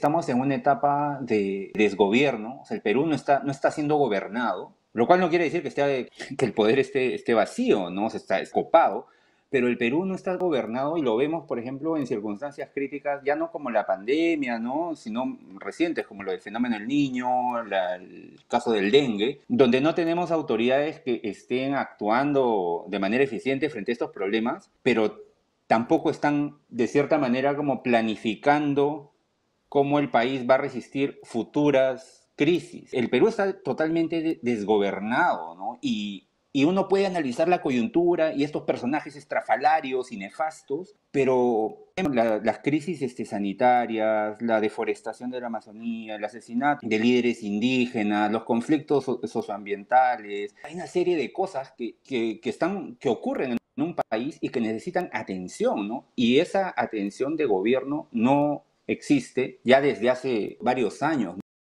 Estamos en una etapa de desgobierno, el Perú no está, no está siendo gobernado, lo cual no quiere decir que, esté, que el poder esté, esté vacío, ¿no? O está escopado, pero el Perú no está gobernado y lo vemos, por ejemplo, en circunstancias críticas, ya no como la pandemia, ¿no? sino recientes, como lo del fenómeno del niño, el caso del dengue, donde no tenemos autoridades que estén actuando de manera eficiente frente a estos problemas, pero tampoco están, de cierta manera, como planificando cómo el país va a resistir futuras crisis. El Perú está totalmente desgobernado, ¿no? Y, uno puede analizar la coyuntura y estos personajes estrafalarios y nefastos, pero las crisis este, sanitarias, la deforestación de la Amazonía, el asesinato de líderes indígenas, los conflictos socioambientales, hay una serie de cosas que, que, que están, que ocurren en un país y que necesitan atención, ¿no? Y esa atención de gobierno no, existe ya desde hace varios años,